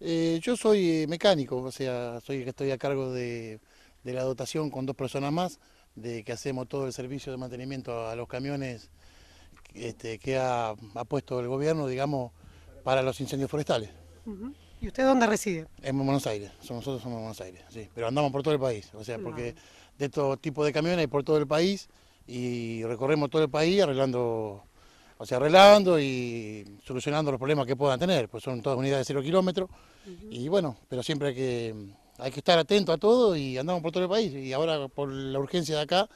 Eh, yo soy eh, mecánico, o sea, soy el que estoy a cargo de, la dotación con dos personas más, de que hacemos todo el servicio de mantenimiento a los camiones este, que ha, puesto el gobierno, digamos, para los incendios forestales. ¿Y usted dónde reside? En Buenos Aires, nosotros somos Buenos Aires, sí, pero andamos por todo el país, o sea, porque de estos tipos de camiones hay por todo el país y recorremos todo el país arreglando o sea, arreglando y solucionando los problemas que puedan tener, pues son todas unidades de cero kilómetros, y bueno, pero siempre hay que, hay que estar atento a todo y andamos por todo el país, y ahora por la urgencia de acá,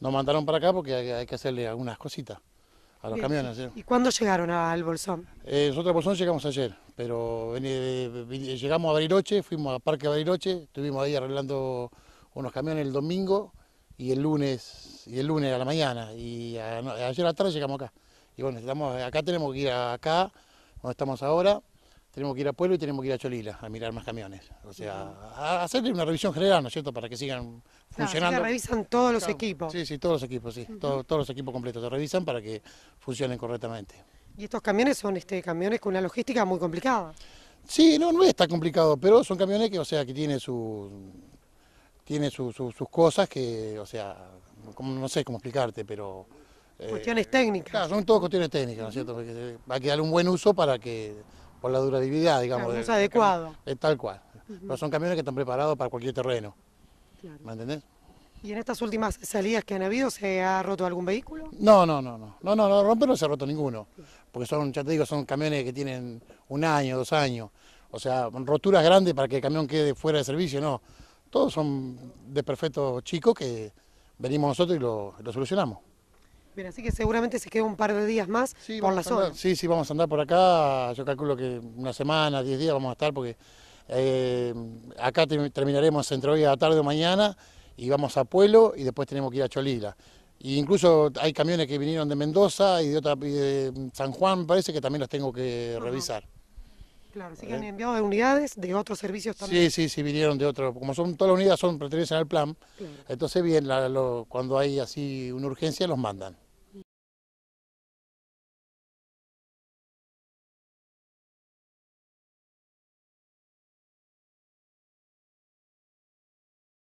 nos mandaron para acá porque hay, que hacerle algunas cositas a los camiones. ¿Y cuándo llegaron al Bolsón? Eh, nosotros al Bolsón llegamos ayer, pero llegamos a Bariloche, fuimos a Parque Bariloche, estuvimos ahí arreglando unos camiones el domingo y el lunes, y el lunes a la mañana, y ayer a, la tarde llegamos acá. Y bueno, estamos, acá tenemos que ir a, acá, donde estamos ahora, tenemos que ir a Pueblo y tenemos que ir a Cholila a mirar más camiones. O sea, a hacerle una revisión general, ¿no es cierto?, para que sigan funcionando. Claro, se revisan todos los equipos. Sí, sí, todos los equipos, sí. todos, los equipos completos se revisan para que funcionen correctamente. Y estos camiones son este, camiones con una logística muy complicada. Sí, no, no es tan complicado, pero son camiones que, o sea, que tienen su, tiene sus cosas que, o sea, no sé cómo explicarte, pero eh, cuestiones técnicas. Claro, son todas cuestiones técnicas, ¿no es cierto? Porque va que darle un buen uso para que, por la durabilidad, digamos. uso adecuado. Es eh, tal cual. Pero son camiones que están preparados para cualquier terreno. ¿Me entendés? ¿Y en estas últimas salidas que han habido se ha roto algún vehículo? No, no, no, no, no, no, no romper no se ha roto ninguno, porque son, ya te digo, son camiones que tienen un año, dos años, o sea, roturas grandes para que el camión quede fuera de servicio, no, todos son de perfecto chico que venimos nosotros y lo, lo solucionamos. Bien, así que seguramente se queda un par de días más por la zona. sí, sí, vamos a andar por acá, yo calculo que una semana, diez días vamos a estar porque eh, acá terminaremos entre hoy a tarde o mañana y vamos a Pueblo y después tenemos que ir a Cholila. incluso hay camiones que vinieron de Mendoza y de, otra, mm, San Juan, parece que también los tengo que revisar. Claro, sí que eh. han enviado de unidades de otros servicios también. Sí, sí, sí, vinieron de otros. Como son todas las unidades, son pertenecen al plan. Entonces, bien, cuando hay así una urgencia, los mandan.